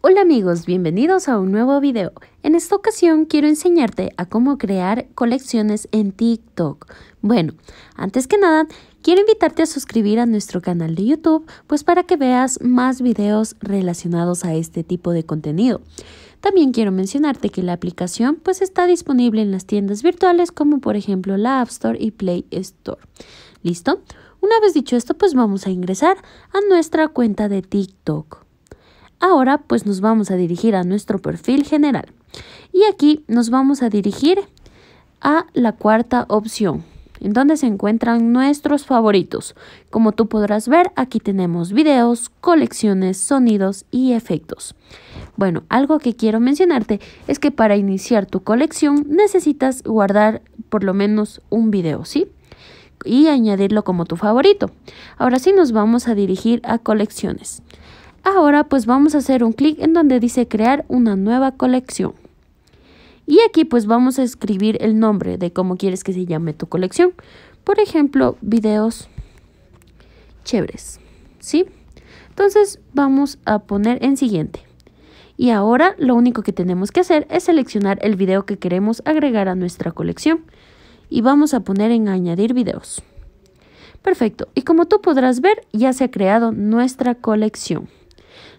Hola amigos, bienvenidos a un nuevo video. En esta ocasión quiero enseñarte a cómo crear colecciones en TikTok. Bueno, antes que nada, quiero invitarte a suscribir a nuestro canal de YouTube, pues para que veas más videos relacionados a este tipo de contenido. También quiero mencionarte que la aplicación pues está disponible en las tiendas virtuales como por ejemplo la App Store y Play Store. ¿Listo? Una vez dicho esto, pues vamos a ingresar a nuestra cuenta de TikTok. Ahora pues nos vamos a dirigir a nuestro perfil general. Y aquí nos vamos a dirigir a la cuarta opción, en donde se encuentran nuestros favoritos. Como tú podrás ver, aquí tenemos videos, colecciones, sonidos y efectos. Bueno, algo que quiero mencionarte es que para iniciar tu colección necesitas guardar por lo menos un video, ¿sí? Y añadirlo como tu favorito. Ahora sí nos vamos a dirigir a colecciones. Ahora pues vamos a hacer un clic en donde dice crear una nueva colección. Y aquí pues vamos a escribir el nombre de cómo quieres que se llame tu colección. Por ejemplo, videos chéveres, ¿sí? Entonces vamos a poner en siguiente. Y ahora lo único que tenemos que hacer es seleccionar el video que queremos agregar a nuestra colección. Y vamos a poner en añadir videos. Perfecto, y como tú podrás ver, ya se ha creado nuestra colección.